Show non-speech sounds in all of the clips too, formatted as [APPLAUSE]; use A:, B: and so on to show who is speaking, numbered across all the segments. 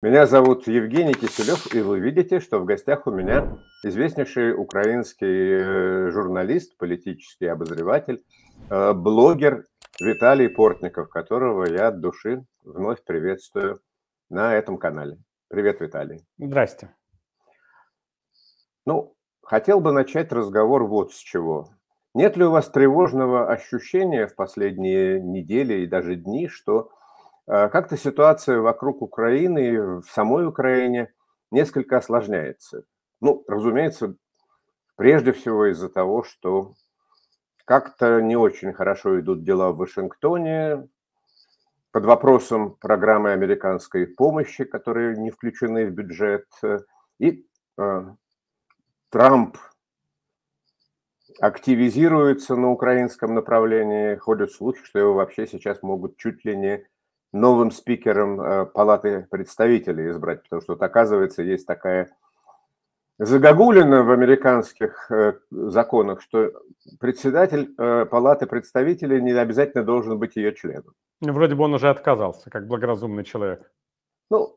A: Меня зовут Евгений Киселев, и вы видите, что в гостях у меня известнейший украинский э, журналист, политический обозреватель, э, блогер Виталий Портников, которого я от души вновь приветствую на этом канале. Привет, Виталий. Здрасте. Ну, хотел бы начать разговор вот с чего. Нет ли у вас тревожного ощущения в последние недели и даже дни, что а как-то ситуация вокруг Украины и в самой Украине несколько осложняется. Ну, разумеется, прежде всего из-за того, что как-то не очень хорошо идут дела в Вашингтоне, под вопросом программы американской помощи, которые не включены в бюджет, и э, Трамп активизируется на украинском направлении, ходят слухи, что его вообще сейчас могут чуть ли не новым спикером э, Палаты представителей избрать, потому что, вот, оказывается, есть такая загогулина в американских э, законах, что председатель э, Палаты представителей не обязательно должен быть ее членом.
B: Ну, вроде бы он уже отказался, как благоразумный человек. Ну,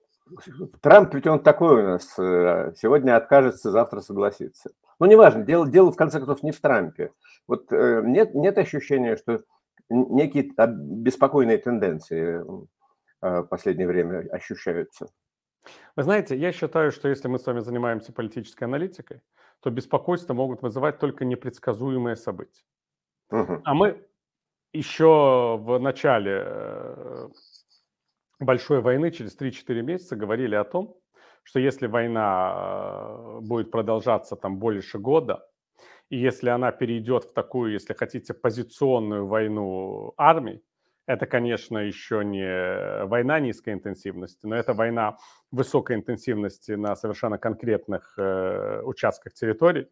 A: Трамп ведь он такой у нас. Сегодня откажется, завтра согласится. Ну, неважно. Дело, дело в конце концов, не в Трампе. Вот нет, нет ощущения, что некие беспокойные тенденции а, в последнее время ощущаются.
B: Вы знаете, я считаю, что если мы с вами занимаемся политической аналитикой, то беспокойство могут вызывать только непредсказуемые события. Угу. А мы еще в начале э, большой войны, через 3-4 месяца, говорили о том, что если война э, будет продолжаться там больше года, и если она перейдет в такую, если хотите, позиционную войну армий, это, конечно, еще не война низкой интенсивности, но это война высокой интенсивности на совершенно конкретных э, участках территорий.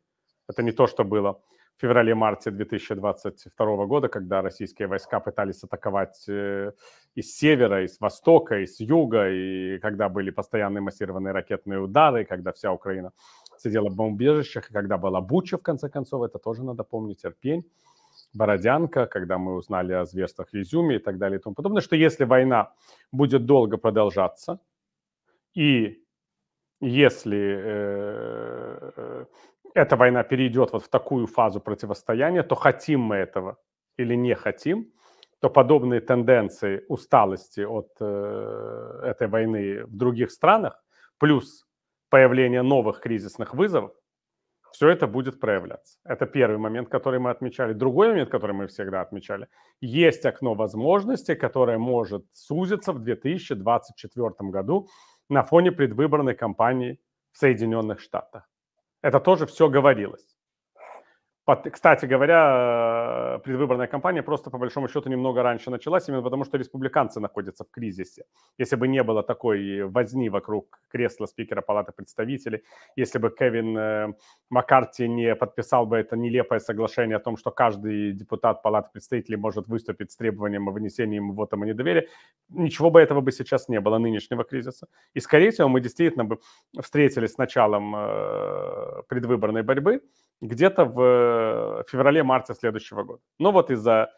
B: Это не то, что было в феврале-марте 2022 года, когда российские войска пытались атаковать э, из севера, из востока, из юга, и когда были постоянные массированные ракетные удары, когда вся Украина сидела в бомбежищах, и когда была Буча, в конце концов, это тоже надо помнить, Ирпень, Бородянка, когда мы узнали о зверствах Резюме и так далее и тому подобное, что если война будет долго продолжаться, и если э, эта война перейдет вот в такую фазу противостояния, то хотим мы этого или не хотим, то подобные тенденции усталости от э, этой войны в других странах, плюс появления новых кризисных вызовов, все это будет проявляться. Это первый момент, который мы отмечали. Другой момент, который мы всегда отмечали, есть окно возможностей, которое может сузиться в 2024 году на фоне предвыборной кампании в Соединенных Штатах. Это тоже все говорилось. Кстати говоря, э, предвыборная кампания просто, по большому счету, немного раньше началась, именно потому что республиканцы находятся в кризисе. Если бы не было такой возни вокруг кресла спикера Палаты представителей, если бы Кевин э, Маккарти не подписал бы это нелепое соглашение о том, что каждый депутат Палаты представителей может выступить с требованием о вынесении ему вота недоверия, ничего бы этого бы сейчас не было, нынешнего кризиса. И, скорее всего, мы действительно бы встретились с началом э, предвыборной борьбы, где-то в э, феврале-марте следующего года. Ну вот из-за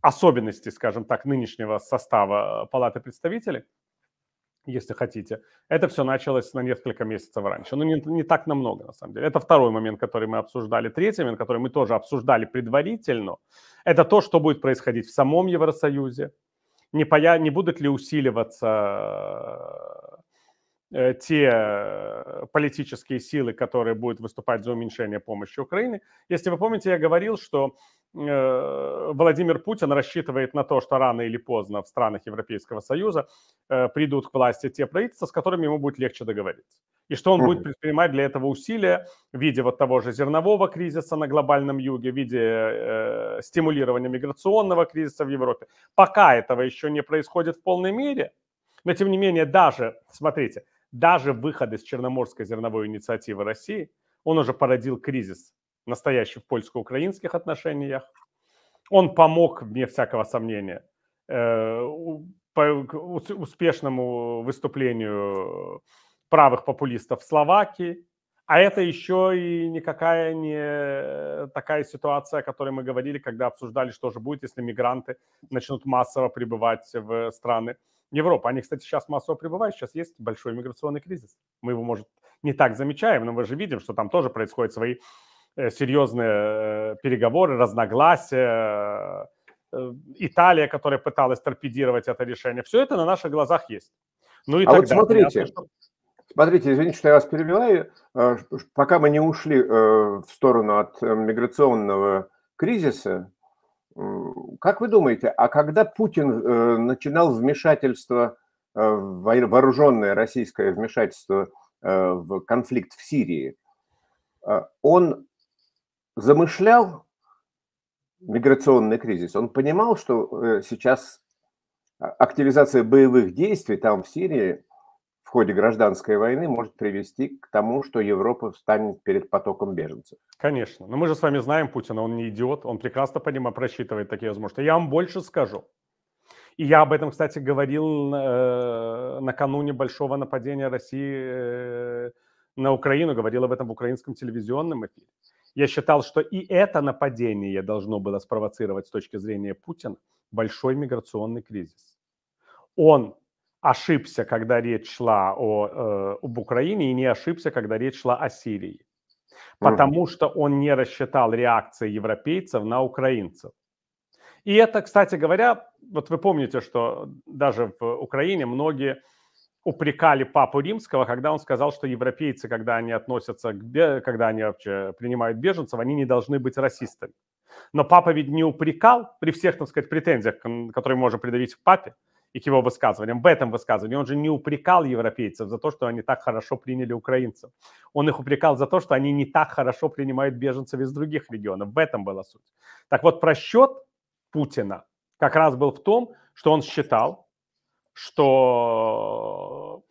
B: особенностей, скажем так, нынешнего состава э, Палаты представителей, если хотите, это все началось на несколько месяцев раньше. Ну, не, не так намного, на самом деле. Это второй момент, который мы обсуждали. Третий момент, который мы тоже обсуждали предварительно, это то, что будет происходить в самом Евросоюзе. Не, поя... не будут ли усиливаться э, Э, те э, политические силы, которые будут выступать за уменьшение помощи Украине. Если вы помните, я говорил, что э, Владимир Путин рассчитывает на то, что рано или поздно в странах Европейского Союза придут к власти те правительства, с которыми ему будет легче договориться. И что он будет предпринимать для этого усилия в виде вот того же зернового кризиса на глобальном юге, в виде э, стимулирования миграционного кризиса в Европе. Пока этого еще не происходит в полной мере, но тем не менее даже, смотрите, даже выход из Черноморской зерновой инициативы России, он уже породил кризис настоящий в польско-украинских отношениях. Он помог, вне всякого сомнения, э, успешному выступлению правых популистов в Словакии. А это еще и никакая не э, такая ситуация, о которой мы говорили, когда обсуждали, что же будет, если мигранты начнут массово прибывать в страны Европа. Они, кстати, сейчас массово прибывают, сейчас есть большой миграционный кризис. Мы его, может, не так замечаем, но мы же видим, что там тоже происходят свои э, серьезные э, переговоры, разногласия. Э, Италия, которая пыталась торпедировать это решение. Все это на наших глазах есть.
A: Ну и а тогда, вот смотрите, Смотрите, извините, что я вас перебиваю. Пока мы не ушли в сторону от миграционного кризиса, как вы думаете, а когда Путин э, начинал вмешательство, э, вооруженное российское вмешательство э, в конфликт в Сирии, он замышлял миграционный кризис? Он понимал, что сейчас активизация боевых действий там в Сирии ходе гражданской войны может привести к тому, что Европа встанет перед потоком беженцев.
B: Конечно. Но мы же с вами знаем Путина, он не идиот, он прекрасно понимает, просчитывает такие возможности. Я вам больше скажу. И я об этом, кстати, говорил э, накануне большого нападения России э, на Украину, говорил об этом в украинском телевизионном эфире. Я считал, что и это нападение должно было спровоцировать с точки зрения Путина большой миграционный кризис. Он ошибся, когда речь шла о, э, об Украине, и не ошибся, когда речь шла о Сирии. Потому mm-hmm. что он не рассчитал реакции европейцев на украинцев. И это, кстати говоря, вот вы помните, что даже в Украине многие упрекали папу римского, когда он сказал, что европейцы, когда они относятся, к, когда они вообще принимают беженцев, они не должны быть расистами. Но папа ведь не упрекал при всех, так сказать, претензиях, которые можно предъявить папе, и к его высказываниям. В этом высказывании он же не упрекал европейцев за то, что они так хорошо приняли украинцев. Он их упрекал за то, что они не так хорошо принимают беженцев из других регионов. В этом была суть. Так вот, просчет Путина как раз был в том, что он считал, что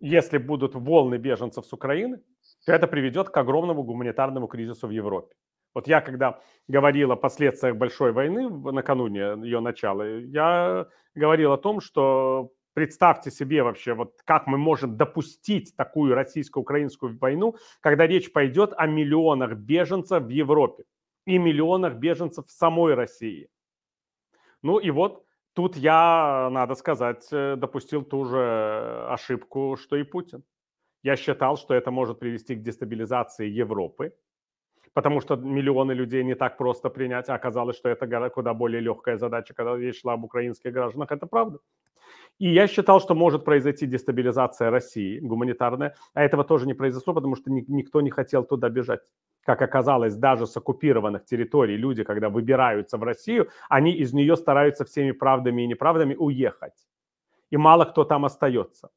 B: если будут волны беженцев с Украины, то это приведет к огромному гуманитарному кризису в Европе. Вот я, когда говорил о последствиях большой войны накануне э, ее начала, э, я говорил о том, что представьте себе вообще, вот как мы можем допустить такую российско-украинскую войну, когда речь пойдет о миллионах беженцев в Европе и миллионах беженцев в самой России. Ну и вот тут я, надо сказать, э, допустил ту же ошибку, что и Путин. Я считал, что это может привести к дестабилизации Европы, потому что миллионы людей не так просто принять, а оказалось, что это куда более легкая задача, когда речь шла об украинских гражданах, это правда. И я считал, что может произойти дестабилизация России гуманитарная, а этого тоже не произошло, потому что ни, никто не хотел туда бежать. Как оказалось, даже с оккупированных территорий люди, когда выбираются в Россию, они из нее стараются всеми правдами и неправдами уехать. И мало кто там остается.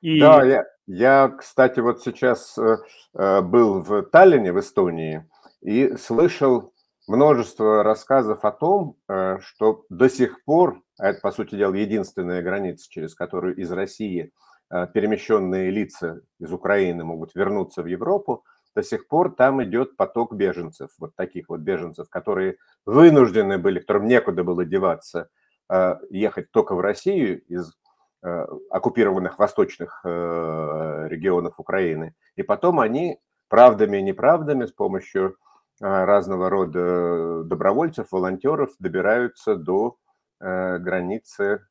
A: И... Да, я, я, кстати, вот сейчас э, э, был в Таллине, в Эстонии, и слышал множество рассказов о том, э, что до сих пор, а это, по сути дела, единственная граница, через которую из России перемещенные лица из Украины могут вернуться в Европу, до сих пор там идет поток беженцев, вот таких вот беженцев, которые вынуждены были, которым некуда было деваться, ехать только в Россию из Э, оккупированных восточных э, регионов Украины. И потом они правдами и неправдами с помощью э, разного рода добровольцев, волонтеров добираются до границы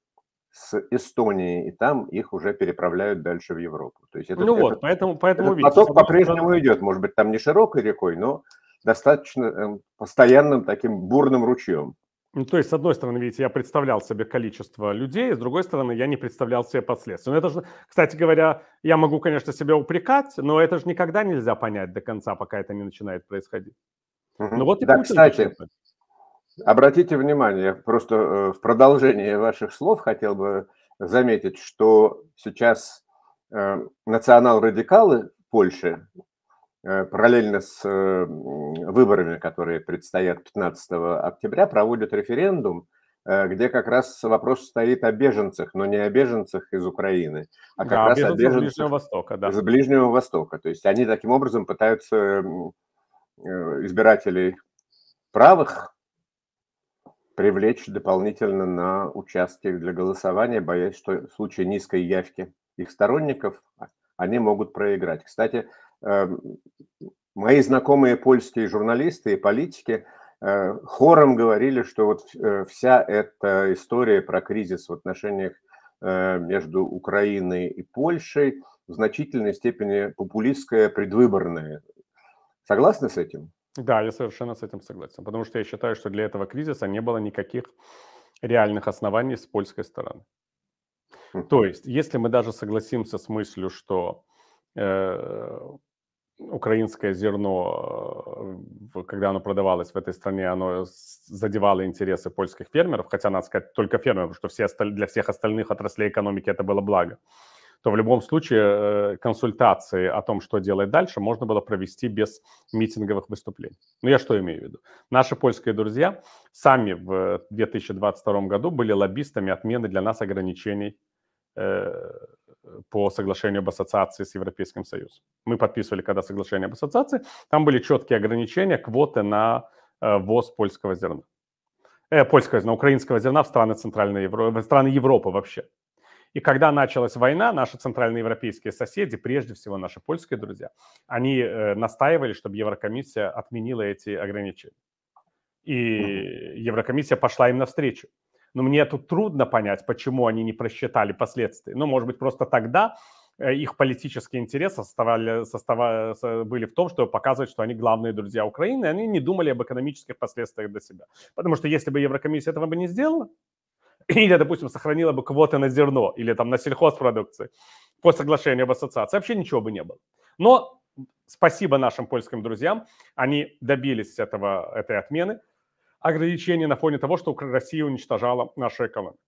A: с Эстонией, и там их уже переправляют дальше в Европу. То есть это, ну этот, вот, поэтому, поэтому этот поток по-прежнему идет, может быть, там не широкой рекой, но достаточно эм, постоянным таким бурным ручьем.
B: Ну, то есть, с одной стороны, видите, я представлял себе количество людей, с другой стороны, я не представлял себе последствия. Но это же, кстати говоря, я могу, конечно, себя упрекать, но это же никогда нельзя понять до конца, пока это не начинает происходить.
A: Угу. Ну вот и да, Путин кстати, обратите внимание, просто э, в продолжение ваших слов хотел бы заметить, что сейчас э, национал-радикалы Польши, Э, параллельно с э, выборами, которые предстоят 15 октября, проводят референдум, э, где как раз вопрос стоит о беженцах, но не о беженцах из Украины, а как да, раз о беженцах из Ближнего Востока, да. из Ближнего Востока. То есть они таким образом пытаются избирателей правых привлечь дополнительно на участие для голосования, боясь, что в случае низкой явки их сторонников а, они могут проиграть. Кстати, Эм, мои знакомые польские журналисты и политики э, хором говорили, что вот э, вся эта история про кризис в отношениях э, между Украиной и Польшей в значительной степени популистская, предвыборная. Согласны с этим? Да,
B: я совершенно с этим согласен, потому что я считаю, что для этого кризиса не было никаких реальных оснований с польской стороны. Хм. То есть, если мы даже согласимся с мыслью, что украинское зерно, э, когда оно продавалось в этой стране, оно задевало интересы польских фермеров, хотя, надо сказать, только фермеров, потому что все осталь... для всех остальных отраслей экономики это было благо, то в любом случае э, консультации о том, что делать дальше, можно было провести без митинговых выступлений. Ну, я что имею в виду? Наши польские друзья сами в 2022 году были лоббистами отмены для нас ограничений э, по соглашению об ассоциации с Европейским Союзом. Мы подписывали когда соглашение об ассоциации, там были четкие ограничения, квоты на э, ввоз польского зерна. Э, польского зерна, украинского зерна в страны Центральной Европы, в страны Европы вообще. И когда началась война, наши центральноевропейские соседи, прежде всего наши польские друзья, они э, настаивали, чтобы Еврокомиссия отменила эти ограничения. И Еврокомиссия пошла им навстречу. Но мне тут трудно понять, почему они не просчитали последствия. Ну, может быть, просто тогда э, их политические интересы составали, составали, были в том, чтобы показывать, что они главные друзья Украины, и они не думали об экономических последствиях для себя. Потому что если бы Еврокомиссия этого бы не сделала, [CLEARS THROAT] или, допустим, сохранила бы квоты на зерно или там на сельхозпродукции по соглашению об ассоциации, вообще ничего бы не было. Но спасибо нашим польским друзьям, они добились этого, этой отмены, ограничения на фоне того, что Россия уничтожала нашу экономику.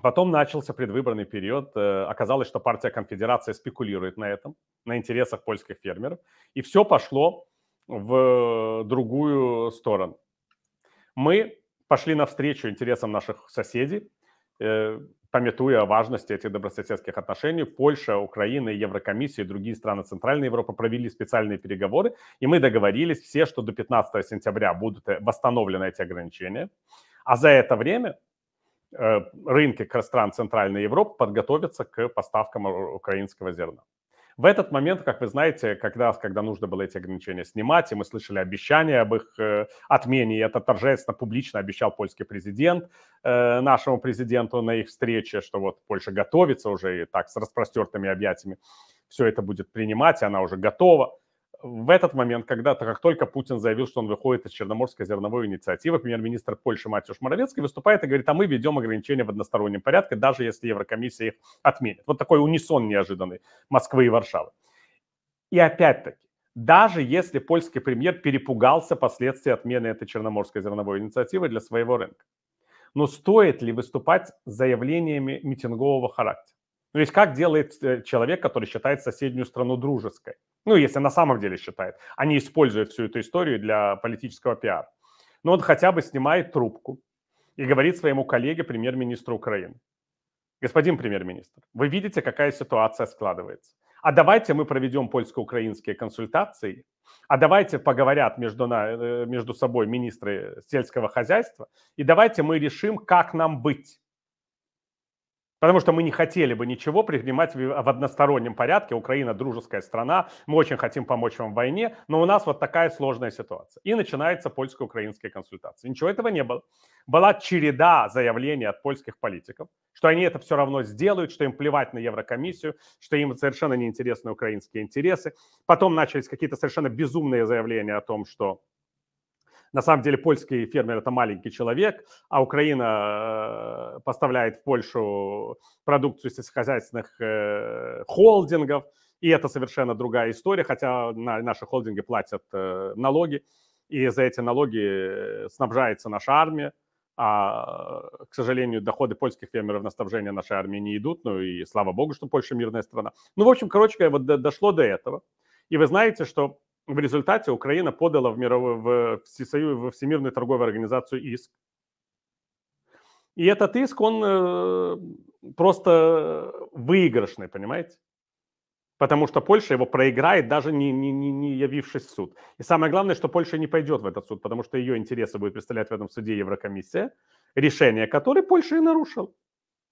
B: Потом начался предвыборный период. Э, оказалось, что партия конфедерации спекулирует на этом, на интересах польских фермеров. И все пошло в другую сторону. Мы пошли навстречу интересам наших соседей. Э, Пометуя важность этих добрососедских отношений, Польша, Украина, Еврокомиссия и другие страны Центральной Европы провели специальные переговоры, и мы договорились все, что до 15 сентября будут э, восстановлены эти ограничения. А за это время э, рынки стран Центральной Европы подготовятся к поставкам э, украинского зерна. В этот момент, как вы знаете, когда, когда нужно было эти ограничения снимать, и мы слышали обещания об их э, отмене, и это торжественно, публично обещал польский президент э, нашему президенту на их встрече, что вот Польша готовится уже и так с распростертыми объятиями все это будет принимать, и она уже готова в этот момент, когда -то, как только Путин заявил, что он выходит из Черноморской зерновой инициативы, премьер-министр Польши Матюш Моровецкий выступает и говорит, а мы ведем ограничения в одностороннем порядке, даже если Еврокомиссия их отменит. Вот такой унисон неожиданный Москвы и Варшавы. И опять-таки, даже если польский премьер перепугался последствий отмены этой Черноморской зерновой инициативы для своего рынка. Но стоит ли выступать с заявлениями митингового характера? Ну, то есть как делает э, человек, который считает соседнюю страну дружеской? Ну, если на самом деле считает. Они а используют всю эту историю для политического пиара. Но ну, он хотя бы снимает трубку и говорит своему коллеге, премьер-министру Украины. Господин премьер-министр, вы видите, какая ситуация складывается. А давайте мы проведем польско-украинские консультации, а давайте поговорят между, на, э, между собой министры сельского хозяйства, и давайте мы решим, как нам быть Потому что мы не хотели бы ничего принимать в одностороннем порядке. Украина дружеская страна, мы очень хотим помочь вам в войне, но у нас вот такая сложная ситуация. И начинается польско-украинская консультация. Ничего этого не было. Была череда заявлений от польских политиков, что они это все равно сделают, что им плевать на Еврокомиссию, что им совершенно неинтересны украинские интересы. Потом начались какие-то совершенно безумные заявления о том, что на самом деле польский фермер – это маленький человек, а Украина э, поставляет в Польшу продукцию сельскохозяйственных э, холдингов, и это совершенно другая история, хотя наши холдинги платят э, налоги, и за эти налоги снабжается наша армия, а, к сожалению, доходы польских фермеров на снабжение нашей армии не идут, ну и слава богу, что Польша мирная страна. Ну, в общем, короче говоря, вот дошло до этого. И вы знаете, что в результате Украина подала в, мировую, в, всесоюз, в Всемирную торговую организацию иск. И этот иск, он э, просто выигрышный, понимаете? Потому что Польша его проиграет, даже не, не, не, не явившись в суд. И самое главное, что Польша не пойдет в этот суд, потому что ее интересы будет представлять в этом суде Еврокомиссия, решение которой Польша и нарушила.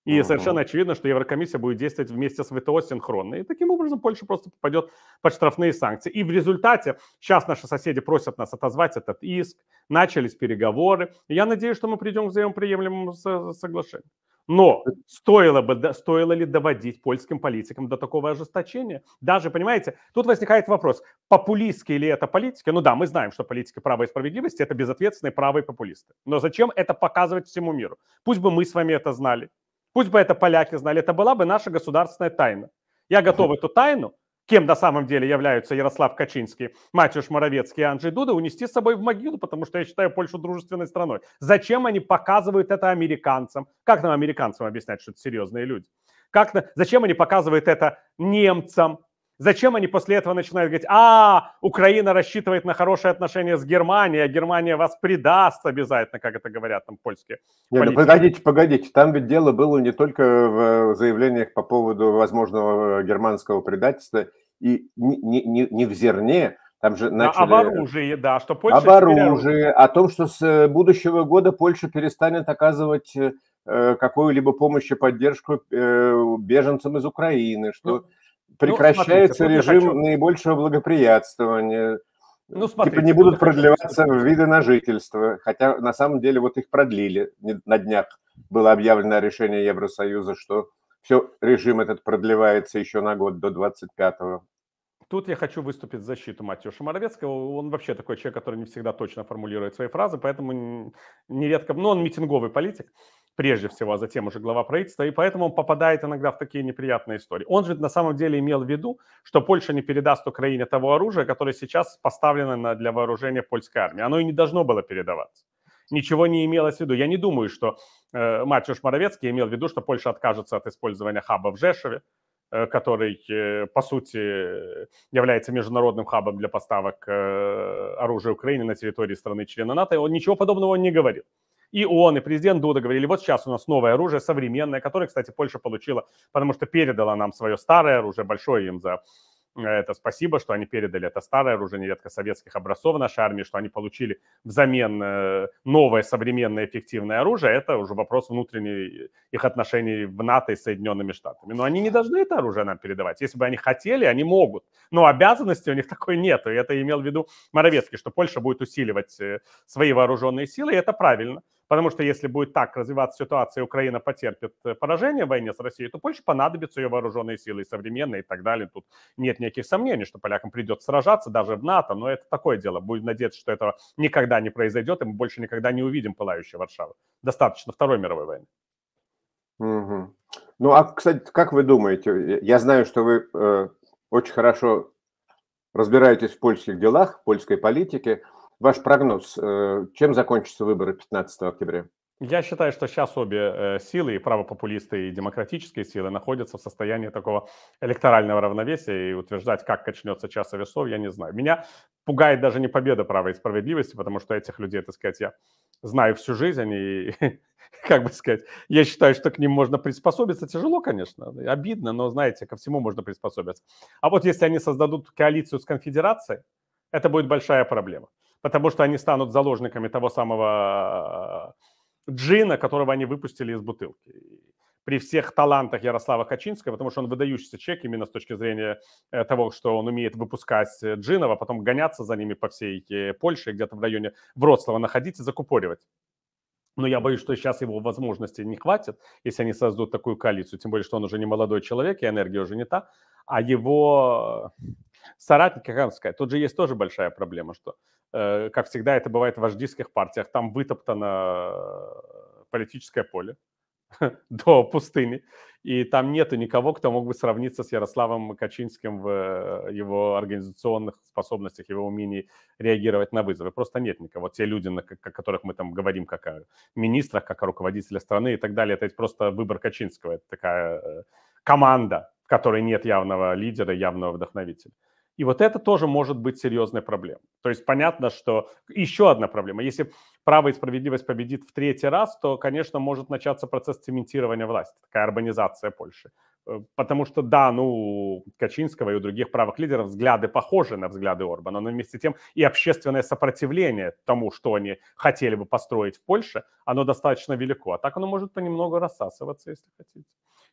B: И uh-huh. совершенно очевидно, что Еврокомиссия будет действовать вместе с ВТО синхронно. И таким образом Польша просто попадет под штрафные санкции. И в результате сейчас наши соседи просят нас отозвать этот иск, начались переговоры. И я надеюсь, что мы придем к взаимоприемлемому соглашению. Но стоило, бы, стоило ли доводить польским политикам до такого ожесточения? Даже, понимаете, тут возникает вопрос, популистские ли это политики? Ну да, мы знаем, что политики права и справедливости – это безответственные правые популисты. Но зачем это показывать всему миру? Пусть бы мы с вами это знали. Пусть бы это поляки знали, это была бы наша государственная тайна. Я готов эту тайну, кем на самом деле являются Ярослав Качинский, Матюш Моровецкий и Анджей Дуда, унести с собой в могилу, потому что я считаю Польшу дружественной страной. Зачем они показывают это американцам? Как нам американцам объяснять, что это серьезные люди? Как, зачем они показывают это немцам? Зачем они после этого начинают говорить, а, Украина рассчитывает на хорошие отношения с Германией, а Германия вас предаст обязательно, как это говорят там польские. Не, ну, погодите,
A: погодите, там ведь дело было не только в э, заявлениях по поводу возможного э, германского предательства и не, не, не, не в зерне, там же начали... Об оружии,
B: да, что Польша... Об оружии,
A: о том, что с э, будущего года Польша перестанет оказывать какую-либо помощь и поддержку беженцам из Украины, что... Ну,
B: Прекращается ну, смотрите, режим хочу.
A: наибольшего благоприятствования. Ну, типа, смотрите, типа не будут продлеваться виды на жительство, хотя на самом деле вот их продлили. На днях было объявлено решение Евросоюза, что все, режим этот продлевается еще на год до 25-го.
B: Тут я хочу выступить в защиту Матюша Моровецкого. Он вообще такой человек, который не всегда точно формулирует свои фразы, поэтому нередко... Ну, он митинговый политик прежде всего, а затем уже глава правительства, и поэтому он попадает иногда в такие неприятные истории. Он же на самом деле имел в виду, что Польша не передаст Украине того оружия, которое сейчас поставлено на, для вооружения польской армии. Оно и не должно было передаваться. Ничего не имелось в виду. Я не думаю, что э, Матюш Моровецкий имел в виду, что Польша откажется от использования хаба в Жешеве, э, который, э, по сути, является международным хабом для поставок э, оружия Украине на территории страны-члена НАТО. Он ничего подобного не говорил. И он, и президент Дуда говорили, вот сейчас у нас новое оружие, современное, которое, кстати, Польша получила, потому что передала нам свое старое оружие, большое им за э, это спасибо, что они передали это старое оружие, нередко советских образцов нашей армии, что они получили взамен э, новое, современное, эффективное оружие. Это уже вопрос внутренних их отношений в НАТО и Соединенными Штатами. Но они не должны это оружие нам передавать. Если бы они хотели, они могут. Но обязанности у них такой нет. И это имел в виду Моровецкий, что Польша будет усиливать э, свои вооруженные силы, и это правильно. Потому что если будет так развиваться ситуация, Украина потерпит э, поражение в войне с Россией, то Польше понадобятся ее вооруженные силы и современные и так далее. Тут нет никаких сомнений, что полякам придется сражаться даже в НАТО, но это такое дело. Будем надеяться, что этого никогда не произойдет, и мы больше никогда не увидим пылающей Варшавы. Достаточно Второй мировой войны.
A: Угу. Ну, а, кстати, как вы думаете, я знаю, что вы э, очень хорошо разбираетесь в польских делах, в польской политике – Ваш прогноз, э, чем закончатся выборы 15 октября?
B: Я считаю, что сейчас обе э, силы, и правопопулисты, и демократические силы, находятся в состоянии такого электорального равновесия, и утверждать, как качнется час весов, я не знаю. Меня пугает даже не победа права и справедливости, потому что этих людей, так сказать, я знаю всю жизнь, и, [LAUGHS] как бы сказать, я считаю, что к ним можно приспособиться. Тяжело, конечно, обидно, но, знаете, ко всему можно приспособиться. А вот если они создадут коалицию с конфедерацией, это будет большая проблема потому что они станут заложниками того самого э, джина, которого они выпустили из бутылки. При всех талантах Ярослава Качинского, потому что он выдающийся человек именно с точки зрения э, того, что он умеет выпускать э, джинов, а потом гоняться за ними по всей Польше, где-то в районе Вроцлава находить и закупоривать. Но я боюсь, что сейчас его возможностей не хватит, если они создадут такую коалицию, тем более, что он уже не молодой человек, и энергия уже не та. А его э, соратники, как сказать, тут же есть тоже большая проблема, что, э, как всегда, это бывает в вождистских партиях, там вытоптано э, политическое поле, [LAUGHS] до пустыни, и там нету никого, кто мог бы сравниться с Ярославом Качинским в э, его организационных способностях, его умении реагировать на вызовы. Просто нет никого. Те люди, на которых мы там говорим, как о министрах, как о руководителе страны и так далее, это просто выбор Качинского. Это такая э, команда, в которой нет явного лидера, явного вдохновителя. И вот это тоже может быть серьезной проблемой. То есть понятно, что еще одна проблема. Если право и справедливость победит в третий раз, то, конечно, может начаться процесс цементирования власти, такая урбанизация Польши. Э, потому что, да, ну, Качинского и у других правых лидеров взгляды похожи на взгляды Орбана, но вместе с тем и общественное сопротивление тому, что они хотели бы построить в Польше, оно достаточно велико. А так оно может понемногу рассасываться, если хотите.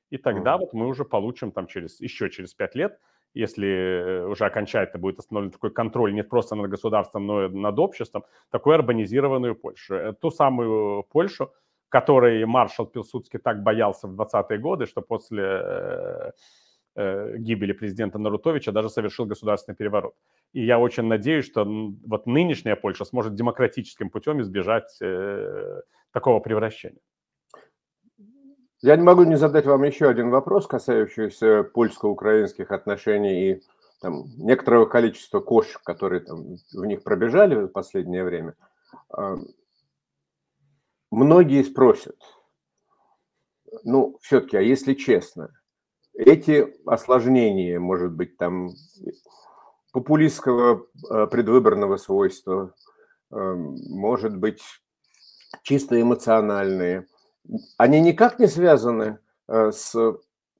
B: И тогда mm вот мы уже получим там через, еще через пять лет если э, уже окончательно будет установлен такой контроль не просто над государством, но и над обществом, такую урбанизированную Польшу. Э, ту самую э, Польшу, которой маршал Пилсудский так боялся в 20-е годы, что после гибели президента Нарутовича даже совершил государственный переворот. И я очень надеюсь, что вот нынешняя Польша сможет демократическим путем избежать такого превращения.
A: Я не могу не задать вам еще один вопрос, касающийся польско-украинских отношений и там, некоторого количества кошек, которые там, в них пробежали в последнее время. А, многие спросят, ну, все-таки, а если честно, эти осложнения, может быть, там популистского а, предвыборного свойства, а, может быть, чисто эмоциональные – они никак не связаны э, с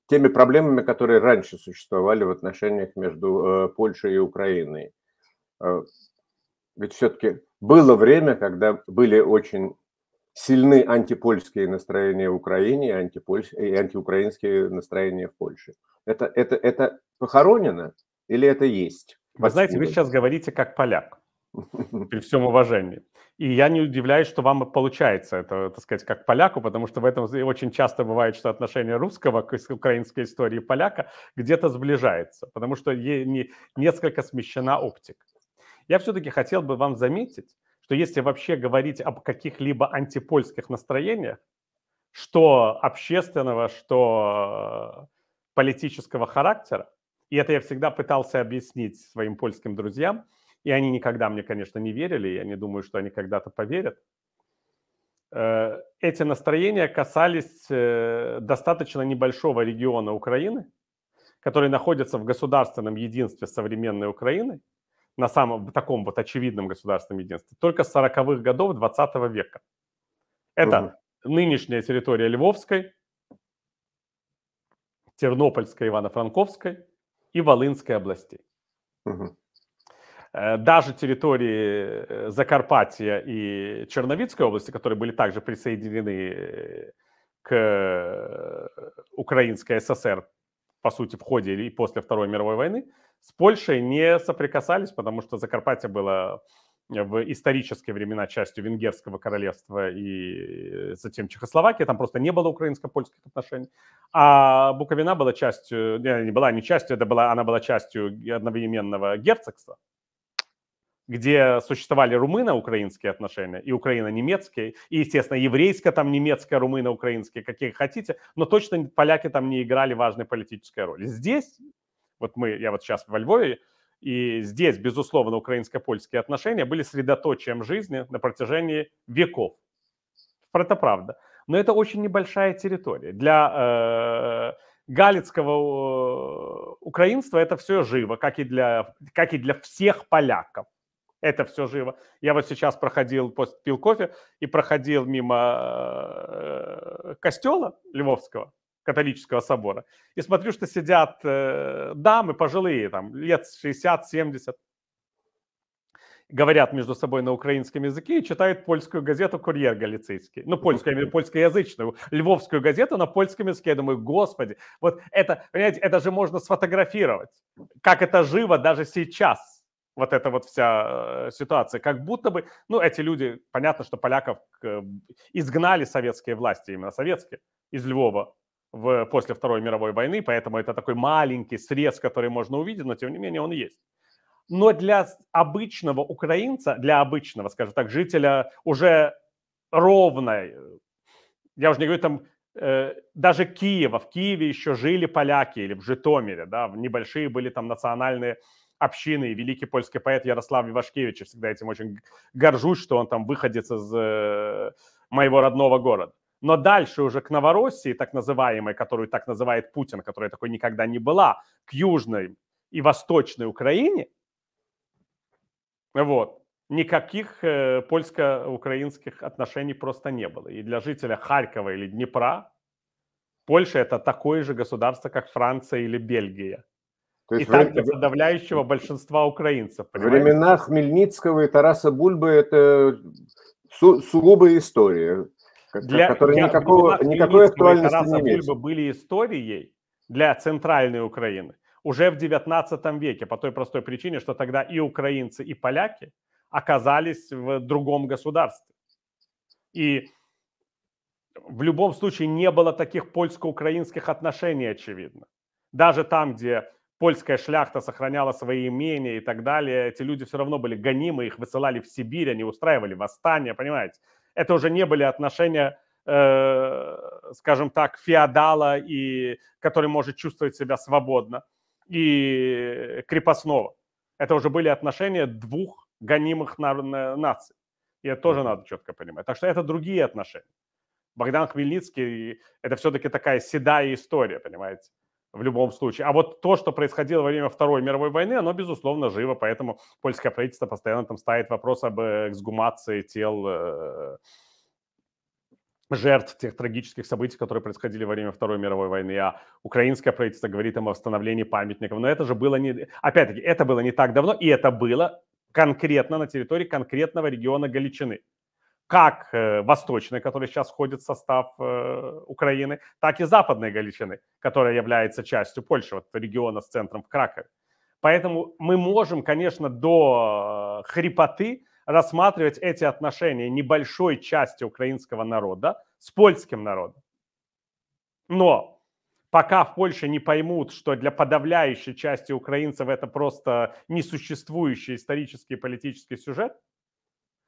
A: теми проблемами, которые раньше существовали в отношениях между э, Польшей и Украиной. Э, ведь все-таки было время, когда были очень сильны антипольские настроения в Украине и, антиполь... и антиукраинские настроения в Польше. Это, это, это похоронено или это есть? Вы знаете, вы сейчас
B: говорите как поляк. [LAUGHS] При всем уважении. И я не удивляюсь, что вам получается это, так сказать, как поляку, потому что в этом очень часто бывает, что отношение русского к украинской истории поляка где-то сближается, потому что ей не, несколько смещена оптика. Я все-таки хотел бы вам заметить, что если вообще говорить об каких-либо антипольских настроениях, что общественного, что э, политического характера, и это я всегда пытался объяснить своим польским друзьям – и они никогда мне, конечно, не верили, я не думаю, что они когда-то поверят. Э, эти настроения касались э, достаточно небольшого региона Украины, который находится в государственном единстве современной Украины, на самом таком вот очевидном государственном единстве, только с 40-х годов 20 -го века. Это угу. нынешняя территория Львовской, Тернопольской, Ивано-Франковской и Волынской областей. Угу. Э, даже территории э, Закарпатья и Черновицкой области, которые были также присоединены э, к Украинской ССР, по сути, в ходе или после Второй мировой войны, с Польшей не соприкасались, потому что Закарпатье было в исторические времена частью Венгерского королевства и затем Чехословакии, там просто не было украинско-польских отношений, а Буковина была частью, не, не была не частью, это была, она была частью одновременного герцогства, где существовали румыно-украинские отношения и украино-немецкие, и, естественно, еврейская там немецкая румыно-украинские, какие хотите, но точно поляки там не играли важной политической роли. Здесь, вот мы, я вот сейчас во Львове, и здесь, безусловно, украинско-польские отношения были средоточием жизни на протяжении веков. Это правда. Но это очень небольшая территория. Для э, галицкого э, украинства это все живо, как и для, как и для всех поляков это все живо. Я вот сейчас проходил, после пил кофе и проходил мимо э, костела Львовского, католического собора, и смотрю, что сидят э, дамы пожилые, там, лет 60-70, говорят между собой на украинском языке и читают польскую газету «Курьер Галицийский». Ну, польскую, польскоязычную, львовскую газету на польском языке. Я думаю, господи, вот это, понимаете, это же можно сфотографировать. Как это живо даже сейчас вот эта вот вся э, ситуация. Как будто бы, ну, эти люди, понятно, что поляков э, изгнали советские власти, именно советские, из Львова в, после Второй мировой войны, поэтому это такой маленький срез, который можно увидеть, но тем не менее он есть. Но для обычного украинца, для обычного, скажем так, жителя уже ровной, э, я уже не говорю там даже Киева, в Киеве еще жили поляки или в Житомире, да, небольшие были там национальные общины. И великий польский поэт Ярослав Ивашкевич, я всегда этим очень горжусь, что он там выходец из э, моего родного города. Но дальше уже к Новороссии, так называемой, которую так называет Путин, которая такой никогда не была, к Южной и Восточной Украине, вот, никаких э, польско-украинских отношений просто не было. И для жителя Харькова или Днепра Польша – это такое же государство, как Франция или Бельгия – то есть и так для подавляющего большинства украинцев. Понимаете? Времена
A: Хмельницкого и Тараса Бульбы это су- сугубая история, для, которая для никакого, никакой актуальности Тараса не имеет. Бульбы
B: были историей для центральной Украины уже в 19 веке по той простой причине, что тогда и украинцы, и поляки оказались в другом государстве. И в любом случае не было таких польско-украинских отношений, очевидно. Даже там, где польская шляхта сохраняла свои имения и так далее, эти люди все равно были гонимы, их высылали в Сибирь, они устраивали восстания, понимаете? Это уже не были отношения, э, скажем так, феодала, и, который может чувствовать себя свободно, и крепостного. Это уже были отношения двух гонимых на, на, наций. И это тоже надо четко понимать. Так что это другие отношения. Богдан Хмельницкий – это все-таки такая седая история, понимаете? в любом случае. А вот то, что происходило во время Второй мировой войны, оно, безусловно, живо, поэтому польское правительство постоянно там ставит вопрос об эксгумации тел э, жертв тех трагических событий, которые происходили во время Второй мировой войны, а украинское правительство говорит им о восстановлении памятников. Но это же было не... Опять-таки, это было не так давно, и это было конкретно на территории конкретного региона Галичины как э, восточной, которая сейчас входит в состав э, Украины, так и западной Галичины, которая является частью Польши, вот региона с центром в Кракове. Поэтому мы можем, конечно, до э, хрипоты рассматривать эти отношения небольшой части украинского народа с польским народом. Но пока в Польше не поймут, что для подавляющей части украинцев это просто несуществующий исторический и политический сюжет –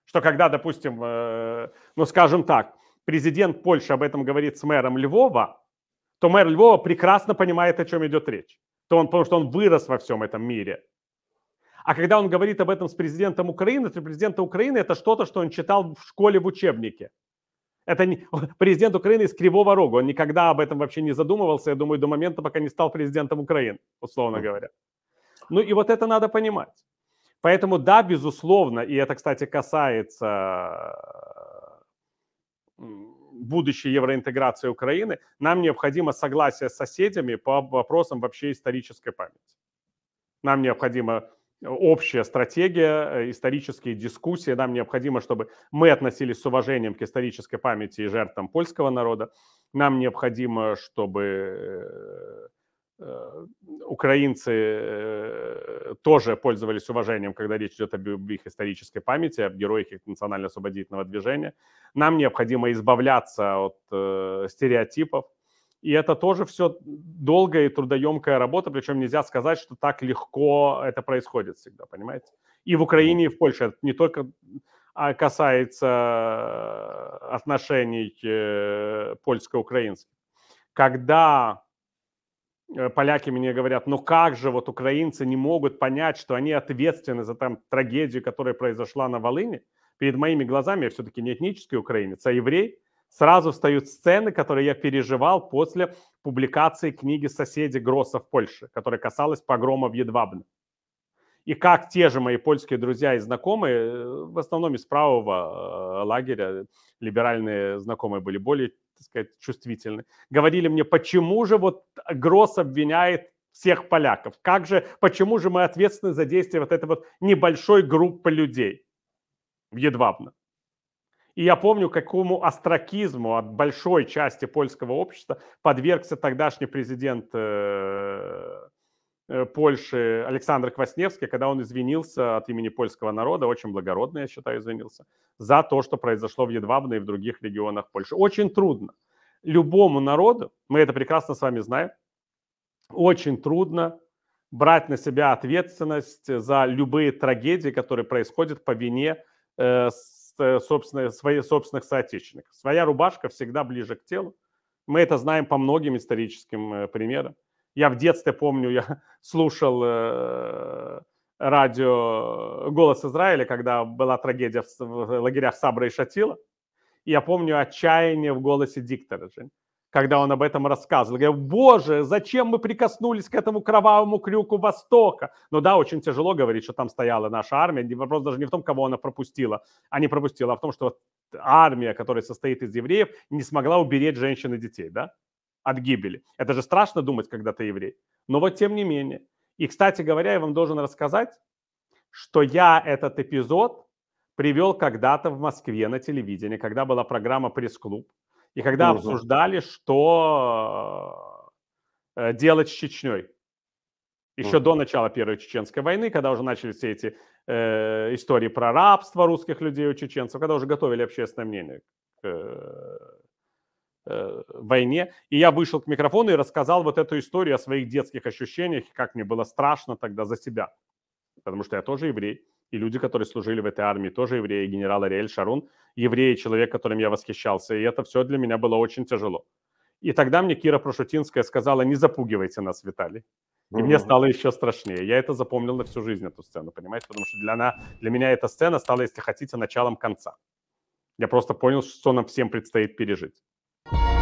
B: что когда, допустим, э, ну скажем так, президент Польши об этом говорит с мэром Львова, то мэр Львова прекрасно понимает, о чем идет речь. То он, потому что он вырос во всем этом мире. А когда он говорит об этом с президентом Украины, то президента Украины это что-то, что он читал в школе в учебнике. Это не... [LAUGHS] президент Украины из Кривого Рога. Он никогда об этом вообще не задумывался, я думаю, до момента, пока не стал президентом Украины, условно говоря. Ну и вот это надо понимать. Поэтому да, безусловно, и это, кстати, касается будущей евроинтеграции Украины, нам необходимо согласие с соседями по вопросам вообще исторической памяти. Нам необходимо э, общая стратегия, э, исторические дискуссии. Нам необходимо, чтобы мы относились с уважением к исторической памяти и жертвам польского народа. Нам необходимо, чтобы э, Э, украинцы э, тоже пользовались уважением, когда речь идет об их исторической памяти, об героях их национально-освободительного движения. Нам необходимо избавляться от э, стереотипов. И это тоже все долгая и трудоемкая работа, причем нельзя сказать, что так легко это происходит всегда, понимаете? И в Украине, и в Польше. Это не только а, касается отношений польско-украинских. Когда Э, поляки мне говорят, "Но «Ну как же вот украинцы не могут понять, что они ответственны за там трагедию, которая произошла на Волыне. Перед моими глазами я все-таки не этнический украинец, а еврей. Сразу встают сцены, которые я переживал после публикации книги «Соседи Гросса в Польше», которая касалась погрома в Едвабне. И как те же мои польские друзья и знакомые, э, в основном из правого э, лагеря, либеральные знакомые были более так сказать, чувствительны. Говорили мне, почему же вот Гросс обвиняет всех поляков? Как же, почему же мы ответственны за действия вот этой вот небольшой группы людей? Едвабно. И я помню, какому остракизму от большой части польского общества подвергся тогдашний президент э, Э, Польши Александр Квасневский, когда он извинился от имени польского народа, очень благородно, я считаю, извинился, за то, что произошло в Едвабне и в других регионах Польши. Очень трудно. Любому народу, мы это прекрасно с вами знаем, очень трудно брать на себя ответственность за любые трагедии, которые происходят по вине э, э собственно, своих собственных соотечественников. Своя рубашка всегда ближе к телу. Мы это знаем по многим историческим э, примерам. Я в детстве помню, я [LAUGHS] слушал э, радио «Голос Израиля», когда была трагедия в, в лагерях Сабра и Шатила. И я помню отчаяние в голосе диктора, Жень, когда он об этом рассказывал. Я говорю, боже, зачем мы прикоснулись к этому кровавому крюку Востока? Ну да, очень тяжело говорить, что там стояла наша армия. Вопрос даже не в том, кого она пропустила, а не пропустила, а в том, что армия, которая состоит из евреев, не смогла уберечь женщин и детей, да? от гибели. Это же страшно думать, когда ты еврей. Но вот тем не менее. И, кстати говоря, я вам должен рассказать, что я этот эпизод привел когда-то в Москве на телевидении, когда была программа «Пресс-клуб», и когда угу. обсуждали, что э, делать с Чечней. Еще угу. до начала Первой Чеченской войны, когда уже начались все эти э, истории про рабство русских людей у чеченцев, когда уже готовили общественное мнение к э, э, войне. И я вышел к микрофону и рассказал вот эту историю о своих детских ощущениях, как мне было страшно тогда за себя. Потому что я тоже еврей, и люди, которые служили в этой армии, тоже евреи, генерал Ариэль Шарун, еврей, человек, которым я восхищался. И это все для меня было очень тяжело. И тогда мне Кира Прошутинская сказала, не запугивайте нас, Виталий. И mm-hmm. мне стало еще страшнее. Я это запомнил на всю жизнь, эту сцену, понимаете? Потому что для, она, для меня эта сцена стала, если хотите, началом конца. Я просто понял, что нам всем предстоит пережить. you